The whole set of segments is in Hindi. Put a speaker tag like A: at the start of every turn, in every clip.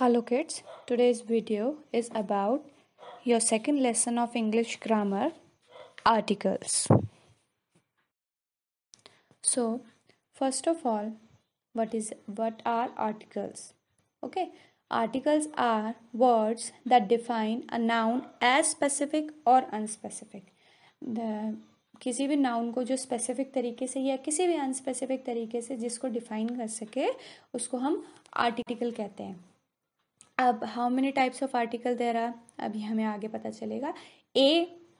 A: Hello kids, today's video is about your second lesson of English grammar articles. So, first of all, what is what are articles? Okay, articles are words that define a noun as specific or unspecific. The किसी भी नाउन को जो स्पेसिफिक तरीके से या किसी भी अनस्पेसिफिक तरीके से जिसको डिफाइन कर सके उसको हम आर्टिकल कहते हैं अब how many types of article दे रहा अभी हमें आगे पता चलेगा a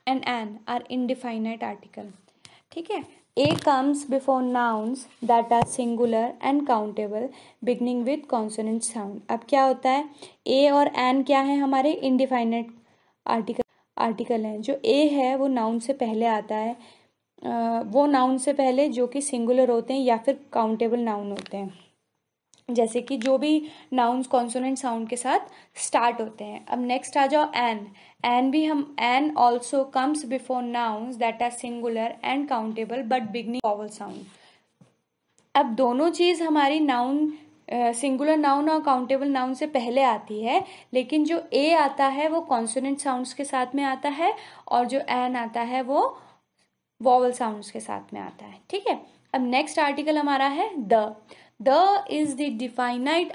A: and an are indefinite article ठीक है a comes before nouns that are singular and countable beginning with consonant sound अब क्या होता है ए और एन क्या है हमारे इनडिफाइनाइट आर्टिकल आर्टिकल हैं जो ए है वो नाउन से पहले आता है वो नाउन से पहले जो कि सिंगुलर होते हैं या फिर काउंटेबल नाउन होते हैं जैसे कि जो भी नाउन्स कॉन्सोनेंट साउंड के साथ स्टार्ट होते हैं अब नेक्स्ट आ जाओ एन एन भी हम an also comes before nouns that are singular and countable but beginning vowel sound अब दोनों चीज़ हमारी नाउन सिंगुलर नाउन और काउंटेबल नाउन से पहले आती है लेकिन जो ए आता है वो कॉन्सोनेंट साउंड्स के साथ में आता है और जो एन आता है वो वॉवल साउंड्स के साथ में आता है ठीक है अब नेक्स्ट आर्टिकल हमारा है the the is the definite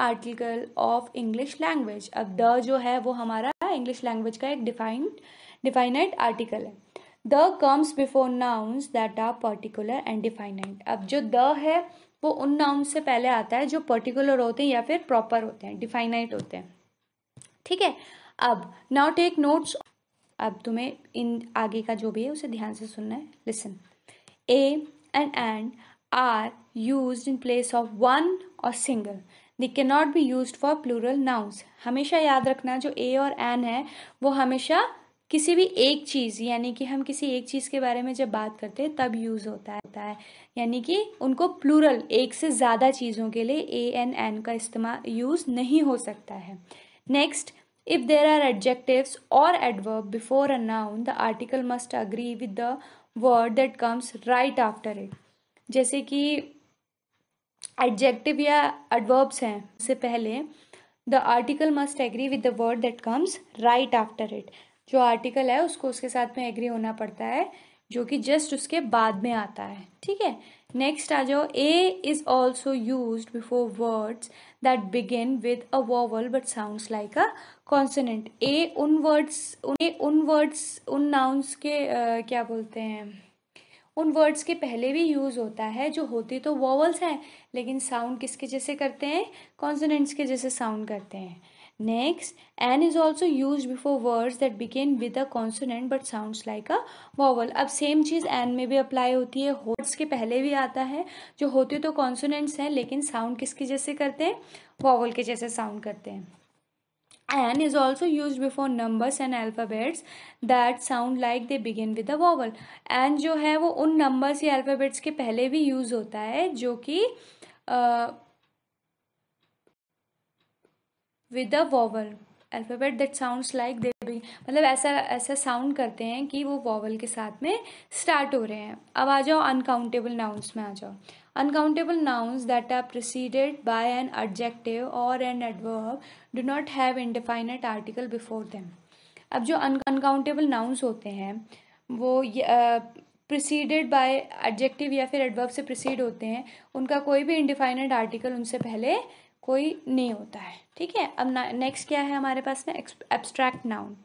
A: article of English language अब द जो है वो हमारा इंग्लिश लैंग्वेज का एक डिफाइंड डिफाइनाइट आर्टिकल है the comes before nouns that are particular and definite अब जो द है वो उन नाउन से पहले आता है जो पर्टिकुलर होते हैं या फिर प्रॉपर होते हैं डिफाइनाइट होते हैं ठीक है अब नाउ टेक नोट्स अब तुम्हें इन आगे का जो भी है उसे ध्यान से सुनना है listen a and and are used in place of one or single they can not be use for plural nouns हमेशा याद रखना जो ए और एन है वो हमेशा किसी भी एक चीज़ यानी कि हम किसी एक चीज़ के बारे में जब बात करते हैं तब यूज़ होता रहता होता है यानी कि उनको प्लूरल एक से ज़्यादा चीज़ों के लिए ए एन एन का इस्तेमाल यूज़ नहीं हो सकता है next if there are adjective or adverb before a noun the article must agree with the word that comes right after it जैसे कि एडजेक्टिव या एडवर्ब्स हैं उससे पहले the article must agree with the word that comes right after it जो आर्टिकल है उसको उसके साथ में एग्री होना पड़ता है जो कि जस्ट उसके बाद में आता है ठीक है नेक्स्ट आ जाओ a is also use before words that begin with a vowel but sounds like a consonant a उन वर्ड्स उन वर्ड्स उन नाउंस के uh, क्या बोलते हैं उन वर्ड्स के पहले भी यूज़ होता है जो होती तो वॉवल्स हैं लेकिन साउंड किसके जैसे करते हैं कॉन्सोनेंट्स के जैसे साउंड करते हैं next an is also use before words that began with a consonant but sound like a vowel अब सेम चीज़ एन में भी अप्लाई होती है होर्ड्स के पहले भी आता है जो होते तो कॉन्सोनेंट्स हैं लेकिन साउंड किसके जैसे करते हैं वॉवल के जैसे साउंड करते हैं an is also use before numbers and alphabets that sound like they begin with a vowel an जो है वो उन नंबर्स या अल्फाबेट्स के पहले भी यूज होता है जो कि with a vowel alphabet that sounds like they मतलब ऐसा ऐसा साउंड करते हैं कि वो वॉवल के साथ में स्टार्ट हो रहे हैं अब आ जाओ अनकाउंटेबल नाउन्स में आ जाओ uncountable nouns that are proceeded by an adjective or an adverb do not have indefinite article before them अब जो अनकाउंटेबल नाउन्स होते हैं वो प्रोसीडेड बाय एडजेक्टिव या फिर एडवर्ब से प्रोसीड होते हैं उनका कोई भी इंडिफाइनेट आर्टिकल उनसे पहले कोई नहीं होता है ठीक है अब नेक्स्ट क्या है हमारे पास में abstract noun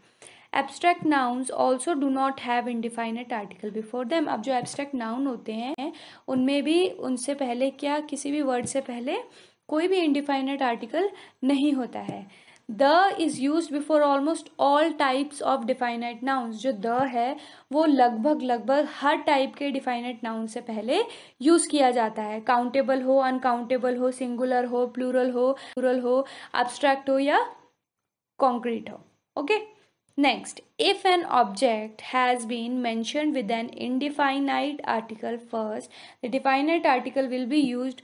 A: abstract nouns also do not have indefinite article before them अब जो एब्स्ट्रैक्ट नाउन होते हैं उनमें भी उनसे पहले क्या किसी भी वर्ड से पहले कोई भी इनडिफाइनेट आर्टिकल नहीं होता है the is use before almost all types of definite nouns जो द है वो लगभग लगभग हर टाइप के डिफाइनाइट नाउन से पहले यूज किया जाता है काउंटेबल हो अनकाउंटेबल हो सिंगुलर हो प्लूरल हो प्लूरल हो एब्स्ट्रैक्ट हो या कॉन्क्रीट हो okay next if an object has been mention with an indefinite article first definite article will be use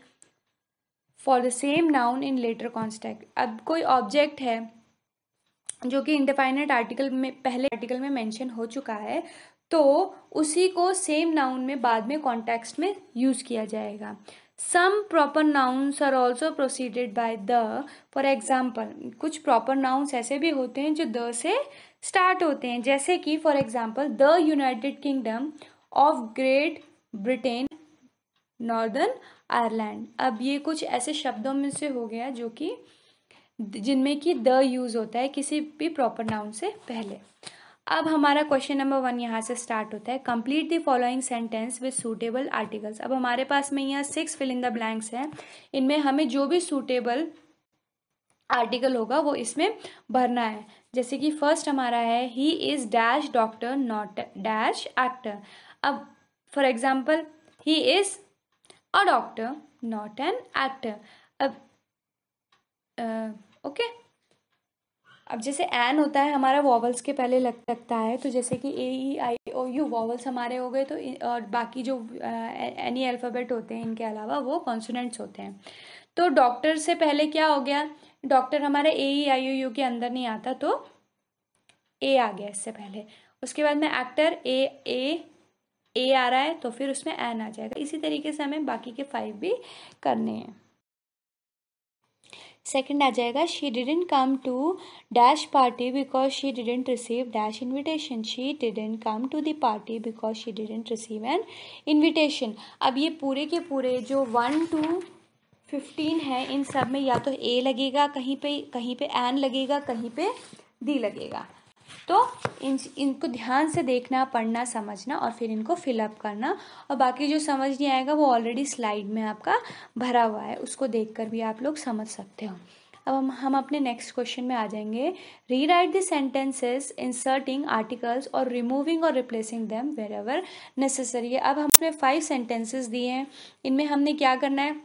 A: for the same noun in later context अब कोई ऑब्जेक्ट है जो कि इंडिफाइनेट आर्टिकल में पहले आर्टिकल में मेंशन हो चुका है तो उसी को सेम नाउन में बाद में कॉन्टेक्स्ट में यूज किया जाएगा some proper nouns are also proceeded by the for example कुछ प्रॉपर नाउन्स ऐसे भी होते हैं जो द से स्टार्ट होते हैं जैसे कि for example the United Kingdom of Great Britain Northern Ireland अब ये कुछ ऐसे शब्दों में से हो गया जो कि जिनमें कि द यूज़ होता है किसी भी प्रॉपर नाउन से पहले अब हमारा क्वेश्चन नंबर वन यहाँ से स्टार्ट होता है complete the following sentence with suitable articles अब हमारे पास में यहाँ six fill in the blanks हैं इनमें हमें जो भी सूटेबल आर्टिकल होगा वो इसमें भरना है जैसे कि फर्स्ट हमारा है he is dash doctor not dash actor अब for example he is a doctor not an actor अब ओके okay? अब जैसे एन होता है हमारा वॉवल्स के पहले लग सकता है तो जैसे कि ए ई आई ओ यू वॉवल्स हमारे हो गए तो और बाकी जो एनी अल्फ़ाबेट होते हैं इनके अलावा वो कॉन्सोनेंट्स होते हैं तो डॉक्टर से पहले क्या हो गया डॉक्टर हमारे ए ई आई ओ यू के अंदर नहीं आता तो ए आ गया इससे पहले उसके बाद में एक्टर ए ए ए आ रहा है तो फिर उसमें एन आ जाएगा इसी तरीके से हमें बाकी के फाइव भी करने हैं सेकेंड आ जाएगा she didn't come to dash party because she didn't receive dash invitation she didn't come to the party because she didn't receive an invitation अब ये पूरे के पूरे जो वन टू फिफ्टीन है इन सब में या तो ए लगेगा कहीं पे कहीं पे एन लगेगा कहीं पे डी लगेगा तो इन इनको ध्यान से देखना पढ़ना समझना और फिर इनको फिलअप करना और बाकी जो समझ नहीं आएगा वो ऑलरेडी स्लाइड में आपका भरा हुआ है उसको देखकर भी आप लोग समझ सकते हो अब हम हम अपने नेक्स्ट क्वेश्चन में आ जाएंगे rewrite the inserting articles or removing or replacing them wherever necessary अब हमने फाइव सेंटेंसेस दिए हैं इनमें हमने क्या करना है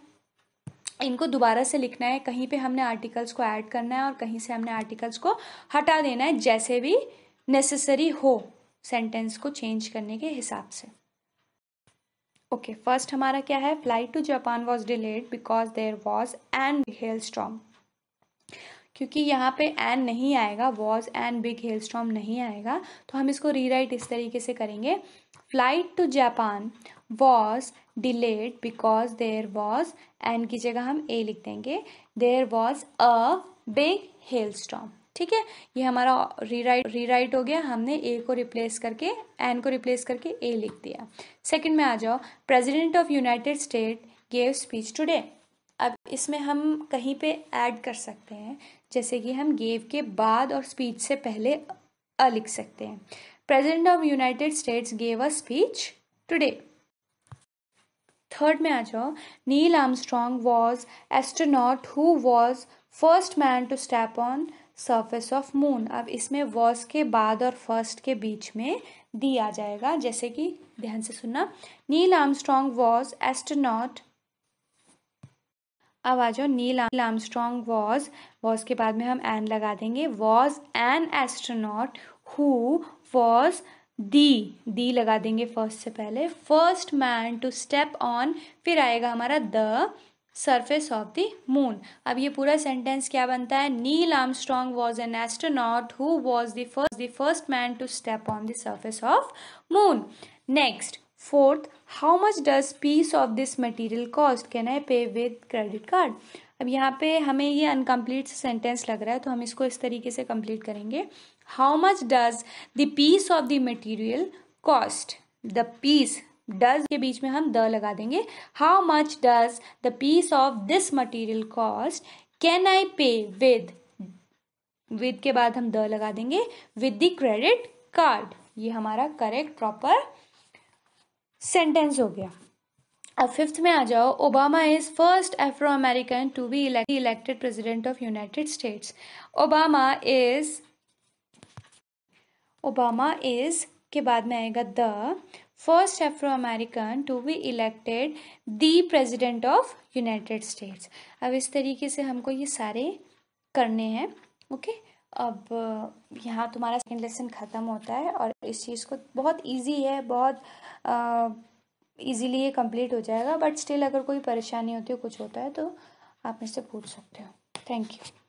A: इनको दोबारा से लिखना है कहीं पे हमने आर्टिकल्स को ऐड करना है और कहीं से हमने आर्टिकल्स को हटा देना है जैसे भी नेसेसरी हो सेंटेंस को चेंज करने के हिसाब से ओके okay, फर्स्ट हमारा क्या है flight to Japan was delayed because there was and hail strong क्योंकि यहाँ पे एन नहीं आएगा was an big hail storm नहीं आएगा तो हम इसको रीराइट इस तरीके से करेंगे flight to Japan was delayed because there was an की जगह हम ए लिख देंगे there was a big hail storm ठीक है ये हमारा रीराइट रीराइट हो गया हमने ए को रिप्लेस करके एन को रिप्लेस करके ए लिख दिया सेकंड में आ जाओ president of United State gave speech today अब इसमें हम कहीं पे ऐड कर सकते हैं जैसे कि हम गेव के बाद और स्पीच से पहले अ लिख सकते हैं president of United States gave a speech today third में आ जाओ Neil Armstrong was astronaut who was first man to step on surface of moon अब इसमें वॉज के बाद और फर्स्ट के बीच में दी आ जाएगा जैसे कि ध्यान से सुनना नील आर्मस्ट्रॉन्ग वॉज एस्ट्रोनॉट अब आ जाओ नील आर्मस्ट्रॉन्ग वॉज वॉज के बाद में हम एन लगा देंगे was an astronaut who was the the लगा देंगे फर्स्ट से पहले first man to step on फिर आएगा हमारा the surface of the moon अब ये पूरा सेंटेंस क्या बनता है Neil Armstrong was an astronaut who was the first the first man to step on the surface of moon next fourth how much does piece of this material cost can I pay with credit card अब यहाँ पे हमें ये अनकम्प्लीट सेंटेंस लग रहा है तो हम इसको इस तरीके से कंप्लीट करेंगे how much does the piece of the material cost the piece does के बीच में हम द लगा देंगे how much does the piece of this material cost can I pay with with के बाद हम द लगा देंगे विद द क्रेडिट कार्ड ये हमारा करेक्ट प्रॉपर सेंटेंस हो गया अब फिफ्थ में आ जाओ Obama is first Afro American to be elected president of United States Obama is Obama is के बाद में आएगा the first Afro American to be elected the president of United States अब इस तरीके से हमको ये सारे करने हैं ओके okay? अब यहाँ तुम्हारा सेकेंड लेसन ख़त्म होता है और इस चीज़ को बहुत इजी है बहुत इजीली ये कंप्लीट हो जाएगा बट स्टिल अगर कोई परेशानी होती है कुछ होता है तो आप मुझसे पूछ सकते हो थैंक यू